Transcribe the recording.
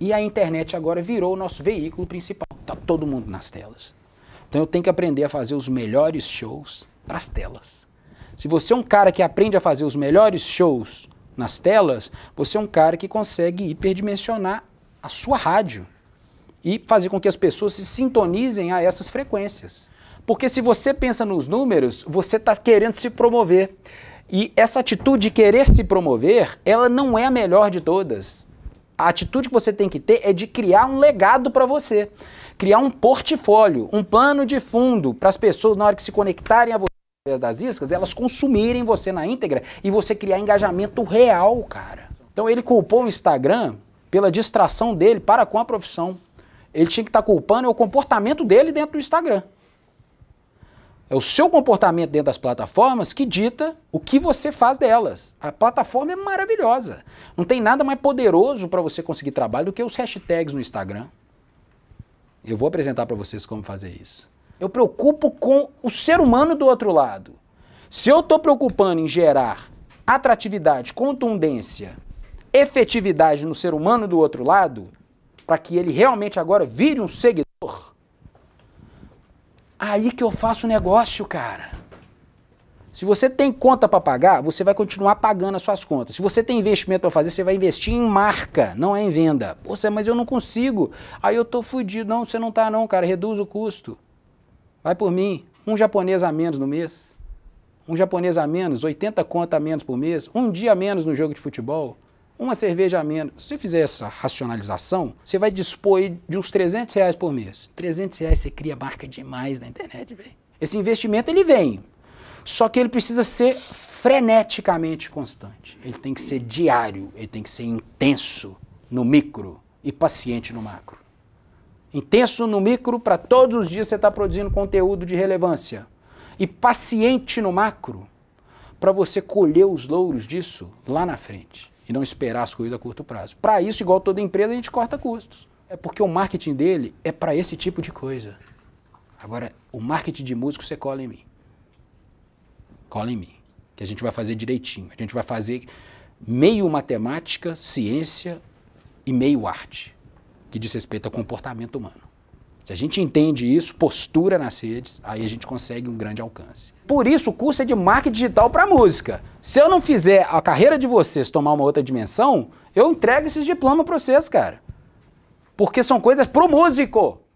E a internet agora virou o nosso veículo principal. Está todo mundo nas telas. Então eu tenho que aprender a fazer os melhores shows para as telas. Se você é um cara que aprende a fazer os melhores shows nas telas, você é um cara que consegue hiperdimensionar a sua rádio e fazer com que as pessoas se sintonizem a essas frequências. Porque se você pensa nos números, você está querendo se promover. E essa atitude de querer se promover, ela não é a melhor de todas. A atitude que você tem que ter é de criar um legado para você, criar um portfólio, um plano de fundo para as pessoas na hora que se conectarem a você através das iscas, elas consumirem você na íntegra e você criar engajamento real, cara. Então ele culpou o Instagram pela distração dele para com a profissão. Ele tinha que estar tá culpando é o comportamento dele dentro do Instagram. É o seu comportamento dentro das plataformas que dita o que você faz delas. A plataforma é maravilhosa. Não tem nada mais poderoso para você conseguir trabalho do que os hashtags no Instagram. Eu vou apresentar para vocês como fazer isso. Eu preocupo com o ser humano do outro lado. Se eu estou preocupando em gerar atratividade, contundência, efetividade no ser humano do outro lado, para que ele realmente agora vire um seguidor, Aí que eu faço negócio, cara. Se você tem conta para pagar, você vai continuar pagando as suas contas. Se você tem investimento para fazer, você vai investir em marca, não é em venda. Poxa, mas eu não consigo. Aí eu tô fudido. Não, você não tá não, cara. Reduz o custo. Vai por mim. Um japonês a menos no mês. Um japonês a menos, 80 conta a menos por mês. Um dia a menos no jogo de futebol uma cerveja a menos. Se você fizer essa racionalização, você vai dispor de uns 300 reais por mês. 300 reais você cria marca demais na internet, velho. Esse investimento ele vem, só que ele precisa ser freneticamente constante. Ele tem que ser diário, ele tem que ser intenso no micro e paciente no macro. Intenso no micro para todos os dias você estar tá produzindo conteúdo de relevância. E paciente no macro para você colher os louros disso lá na frente e não esperar as coisas a curto prazo. Para isso, igual toda empresa, a gente corta custos. É porque o marketing dele é para esse tipo de coisa. Agora, o marketing de músico você cola em mim. Cola em mim. Que a gente vai fazer direitinho. A gente vai fazer meio matemática, ciência e meio arte, que diz respeito ao comportamento humano. Se a gente entende isso, postura nas redes, aí a gente consegue um grande alcance. Por isso o curso é de marketing digital para música. Se eu não fizer a carreira de vocês tomar uma outra dimensão, eu entrego esses diplomas para vocês, cara. Porque são coisas pro músico.